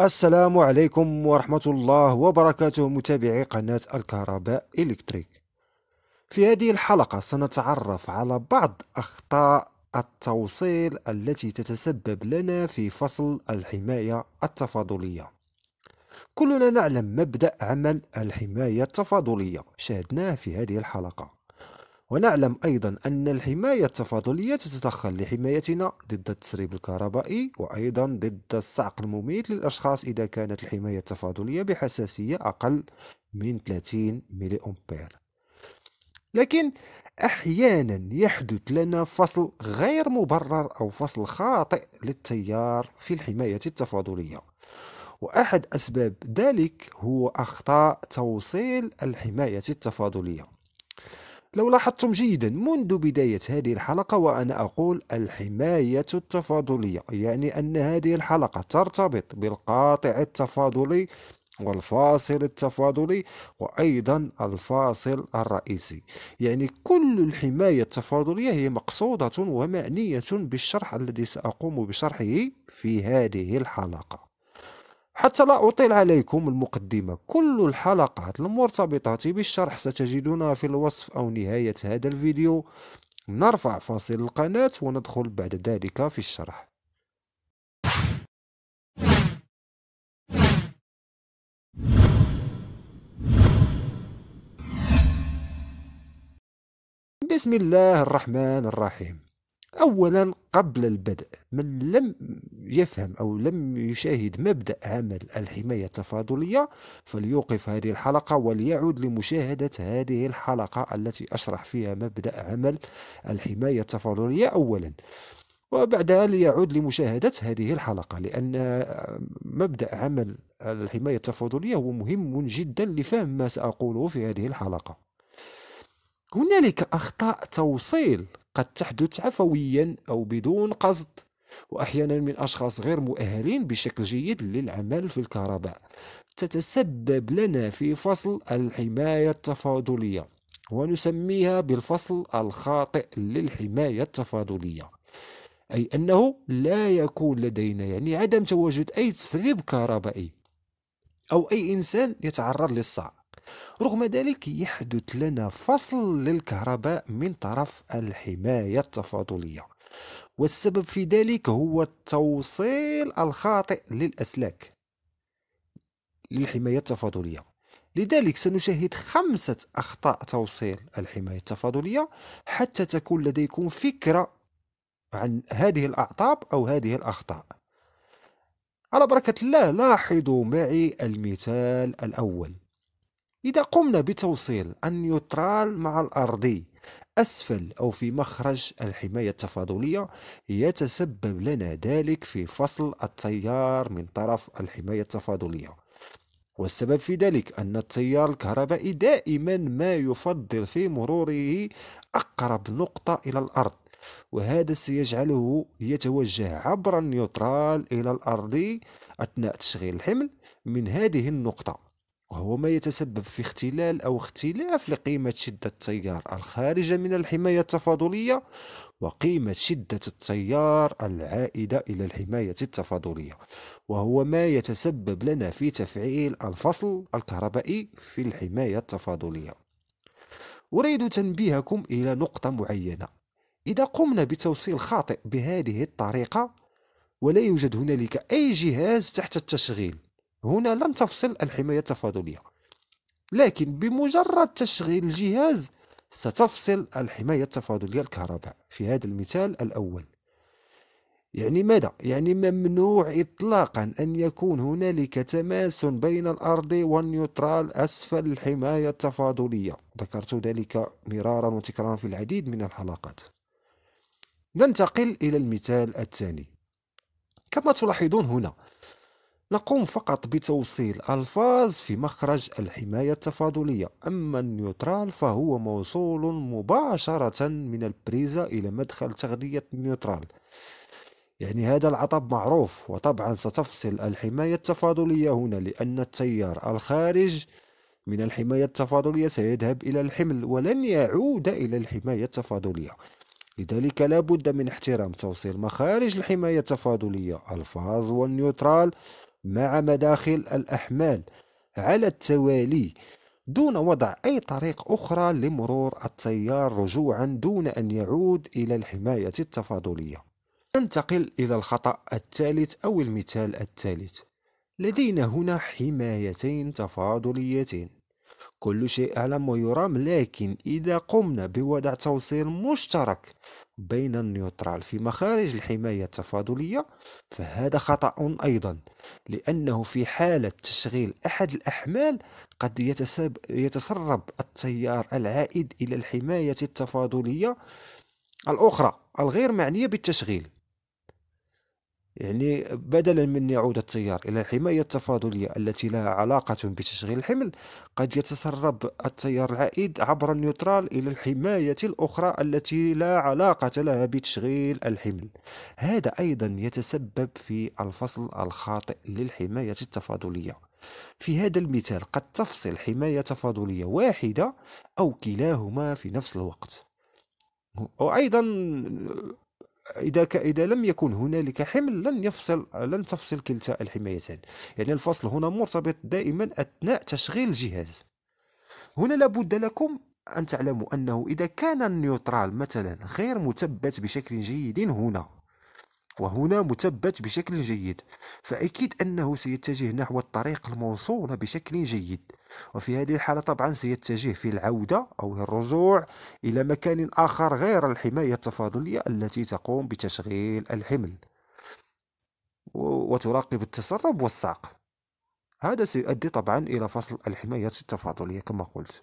السلام عليكم ورحمة الله وبركاته متابعي قناة الكهرباء إلكتريك في هذه الحلقة سنتعرف على بعض أخطاء التوصيل التي تتسبب لنا في فصل الحماية التفاضلية كلنا نعلم مبدأ عمل الحماية التفاضلية شاهدناه في هذه الحلقة ونعلم أيضا أن الحماية التفاضلية تتدخل لحمايتنا ضد التسريب الكهربائي وأيضا ضد الصعق المميت للأشخاص إذا كانت الحماية التفاضلية بحساسية أقل من 30 ملي أمبير لكن أحيانا يحدث لنا فصل غير مبرر أو فصل خاطئ للتيار في الحماية التفاضلية وأحد أسباب ذلك هو أخطاء توصيل الحماية التفاضلية لو لاحظتم جيدا منذ بداية هذه الحلقة وأنا أقول الحماية التفاضلية يعني أن هذه الحلقة ترتبط بالقاطع التفاضلي والفاصل التفاضلي وأيضا الفاصل الرئيسي يعني كل الحماية التفاضلية هي مقصودة ومعنية بالشرح الذي سأقوم بشرحه في هذه الحلقة حتى لا أطيل عليكم المقدمة كل الحلقات المرتبطة بالشرح ستجدونها في الوصف أو نهاية هذا الفيديو نرفع فاصل القناة وندخل بعد ذلك في الشرح بسم الله الرحمن الرحيم أولا قبل البدء من لم يفهم أو لم يشاهد مبدأ عمل الحماية التفاضلية فليوقف هذه الحلقة وليعد لمشاهدة هذه الحلقة التي أشرح فيها مبدأ عمل الحماية التفاضلية أولا وبعدها ليعود لمشاهدة هذه الحلقة لأن مبدأ عمل الحماية التفاضلية هو مهم جدا لفهم ما سأقوله في هذه الحلقة هنالك أخطاء توصيل قد تحدث عفويا أو بدون قصد وأحيانا من أشخاص غير مؤهلين بشكل جيد للعمل في الكهرباء تتسبب لنا في فصل الحماية التفاضلية ونسميها بالفصل الخاطئ للحماية التفاضلية أي أنه لا يكون لدينا يعني عدم تواجد أي تسريب كهربائي أو أي إنسان يتعرض للصعب رغم ذلك يحدث لنا فصل للكهرباء من طرف الحماية التفاضلية والسبب في ذلك هو التوصيل الخاطئ للأسلاك للحماية التفاضلية لذلك سنشاهد خمسة أخطاء توصيل الحماية التفاضلية حتى تكون لديكم فكرة عن هذه الأعطاب أو هذه الأخطاء على بركة الله لاحظوا معي المثال الأول إذا قمنا بتوصيل النيوترال مع الأرضي أسفل أو في مخرج الحماية التفاضلية يتسبب لنا ذلك في فصل التيار من طرف الحماية التفاضلية والسبب في ذلك أن التيار الكهربائي دائما ما يفضل في مروره أقرب نقطة إلى الأرض وهذا سيجعله يتوجه عبر النيوترال إلى الأرضي أثناء تشغيل الحمل من هذه النقطة وهو ما يتسبب في اختلال أو اختلاف لقيمة شدة التيار الخارجة من الحماية التفاضلية وقيمة شدة التيار العائدة إلى الحماية التفاضلية وهو ما يتسبب لنا في تفعيل الفصل الكهربائي في الحماية التفاضلية أريد تنبيهكم إلى نقطة معينة إذا قمنا بتوصيل خاطئ بهذه الطريقة ولا يوجد هنالك أي جهاز تحت التشغيل هنا لن تفصل الحماية التفاضلية لكن بمجرد تشغيل الجهاز ستفصل الحماية التفاضلية الكهرباء في هذا المثال الأول يعني ماذا؟ يعني ممنوع إطلاقا أن يكون هنالك تماس بين الأرض والنيوترال أسفل الحماية التفاضلية ذكرت ذلك مرارا وتكرارا في العديد من الحلقات ننتقل إلى المثال الثاني كما تلاحظون هنا نقوم فقط بتوصيل الفاز في مخرج الحماية التفاضلية أما النيوترال فهو موصول مباشرة من البريزة إلى مدخل تغذية النيوترال يعني هذا العطب معروف وطبعا ستفصل الحماية التفاضلية هنا لأن التيار الخارج من الحماية التفاضلية سيذهب إلى الحمل ولن يعود إلى الحماية التفاضلية لذلك لا بد من احترام توصيل مخارج الحماية التفاضلية الفاز والنيوترال مع مداخل الأحمال على التوالي دون وضع أي طريق أخرى لمرور التيار رجوعا دون أن يعود إلى الحماية التفاضلية ننتقل إلى الخطأ الثالث أو المثال الثالث لدينا هنا حمايتين تفاضليتين كل شيء أعلم ويرام لكن إذا قمنا بوضع توصيل مشترك بين النيوترال في مخارج الحماية التفاضلية فهذا خطأ أيضا لأنه في حالة تشغيل أحد الأحمال قد يتسرب التيار العائد إلى الحماية التفاضلية الأخرى الغير معنية بالتشغيل يعني بدلا من يعود التيار إلى الحماية التفاضلية التي لها علاقة بتشغيل الحمل قد يتسرب التيار العائد عبر النيوترال إلى الحماية الأخرى التي لا علاقة لها بتشغيل الحمل هذا أيضا يتسبب في الفصل الخاطئ للحماية التفاضلية في هذا المثال قد تفصل حماية تفاضلية واحدة أو كلاهما في نفس الوقت وأيضا اذا ك... اذا لم يكن هنالك حمل لن يفصل لن تفصل كلتا الحمايتين يعني الفصل هنا مرتبط دائما اثناء تشغيل الجهاز هنا لابد لكم أن تعلموا أنه إذا كان النيوترال مثلا غير مثبت بشكل جيد هنا وهنا مثبت بشكل جيد فأكيد أنه سيتجه نحو الطريق الموصولة بشكل جيد وفي هذه الحالة طبعا سيتجه في العودة أو الرجوع إلى مكان آخر غير الحماية التفاضلية التي تقوم بتشغيل الحمل وتراقب التسرب والصعق هذا سيؤدي طبعا إلى فصل الحماية التفاضلية كما قلت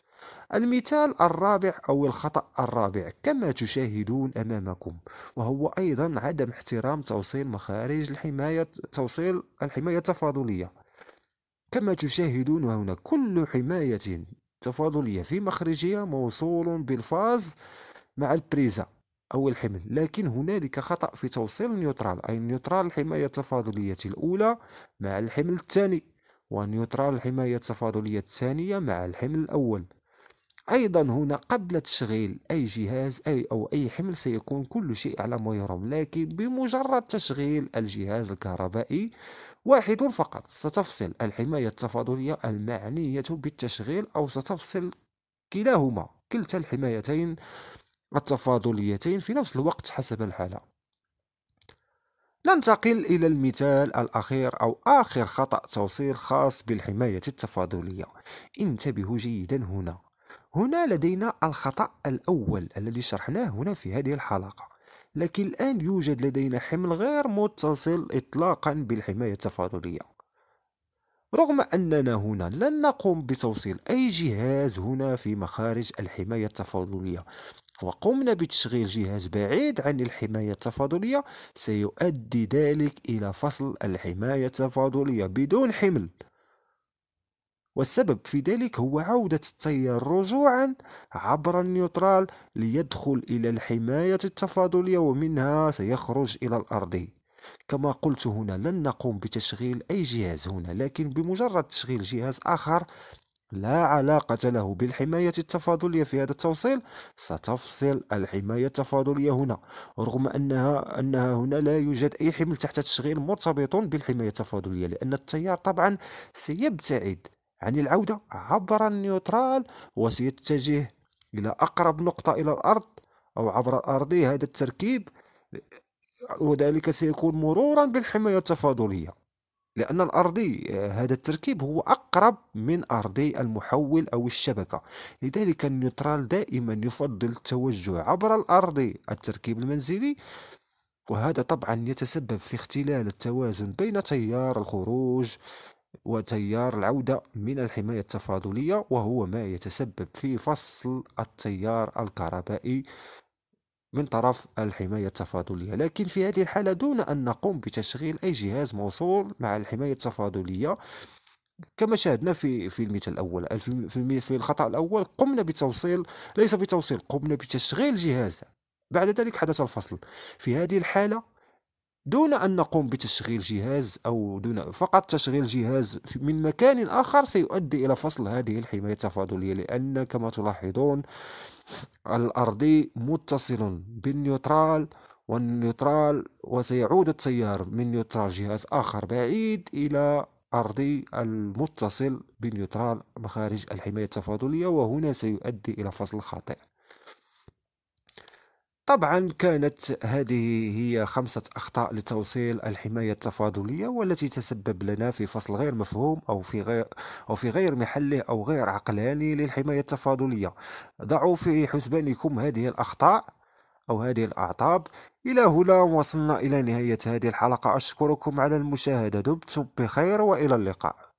المثال الرابع أو الخطأ الرابع كما تشاهدون أمامكم وهو أيضا عدم احترام توصيل مخارج الحماية توصيل الحماية التفاضلية كما تشاهدون هنا كل حماية تفاضلية في مخرجها موصول بالفاز مع البريزة أو الحمل لكن هنالك خطأ في توصيل النيوترال أي النيوترال الحماية التفاضلية الأولى مع الحمل الثاني ونيوترال الحماية التفاضلية الثانية مع الحمل الأول أيضا هنا قبل تشغيل أي جهاز أي أو أي حمل سيكون كل شيء على ما يرام لكن بمجرد تشغيل الجهاز الكهربائي واحد فقط ستفصل الحماية التفاضلية المعنية بالتشغيل أو ستفصل كلاهما كلتا الحمايتين التفاضليتين في نفس الوقت حسب الحالة ننتقل إلى المثال الأخير أو آخر خطأ توصيل خاص بالحماية التفاضلية انتبهوا جيدا هنا هنا لدينا الخطأ الأول الذي شرحناه هنا في هذه الحلقة لكن الآن يوجد لدينا حمل غير متصل إطلاقا بالحماية التفاضلية رغم أننا هنا لن نقوم بتوصيل أي جهاز هنا في مخارج الحماية التفاضلية وقمنا بتشغيل جهاز بعيد عن الحماية التفاضلية سيؤدي ذلك إلى فصل الحماية التفاضلية بدون حمل والسبب في ذلك هو عودة التيار رجوعا عبر النيوترال ليدخل إلى الحماية التفاضلية ومنها سيخرج إلى الأرض كما قلت هنا لن نقوم بتشغيل أي جهاز هنا لكن بمجرد تشغيل جهاز آخر لا علاقة له بالحماية التفاضلية في هذا التوصيل ستفصل الحماية التفاضلية هنا رغم أنها, أنها هنا لا يوجد أي حمل تحت تشغيل مرتبط بالحماية التفاضلية لأن التيار طبعا سيبتعد عن العودة عبر النيوترال وسيتجه إلى أقرب نقطة إلى الأرض أو عبر الأرضية هذا التركيب وذلك سيكون مرورا بالحماية التفاضلية لأن الأرضي آه، هذا التركيب هو أقرب من أرضي المحول أو الشبكة لذلك النيوترال دائما يفضل التوجه عبر الأرضي التركيب المنزلي وهذا طبعا يتسبب في اختلال التوازن بين تيار الخروج وتيار العودة من الحماية التفاضلية وهو ما يتسبب في فصل التيار الكهربائي من طرف الحماية التفاضلية لكن في هذه الحالة دون أن نقوم بتشغيل أي جهاز موصول مع الحماية التفاضلية كما شاهدنا في في المثال الاول في في الخطا الاول قمنا بتوصيل ليس بتوصيل قمنا بتشغيل جهاز بعد ذلك حدث الفصل في هذه الحاله دون أن نقوم بتشغيل جهاز أو دون فقط تشغيل جهاز من مكان آخر سيؤدي إلى فصل هذه الحماية التفاضلية لأن كما تلاحظون الأرضي متصل بالنيوترال والنيوترال وسيعود التيار من نيوترال جهاز آخر بعيد إلى أرضي المتصل بالنيوترال مخارج الحماية التفاضلية وهنا سيؤدي إلى فصل خاطئ طبعا كانت هذه هي خمسة أخطاء لتوصيل الحماية التفاضلية والتي تسبب لنا في فصل غير مفهوم أو في غير أو في غير محله أو غير عقلاني للحماية التفاضلية ضعوا في حسبانكم هذه الأخطاء أو هذه الأعطاب إلى هنا وصلنا إلى نهاية هذه الحلقة أشكركم على المشاهدة دمتم بخير وإلى اللقاء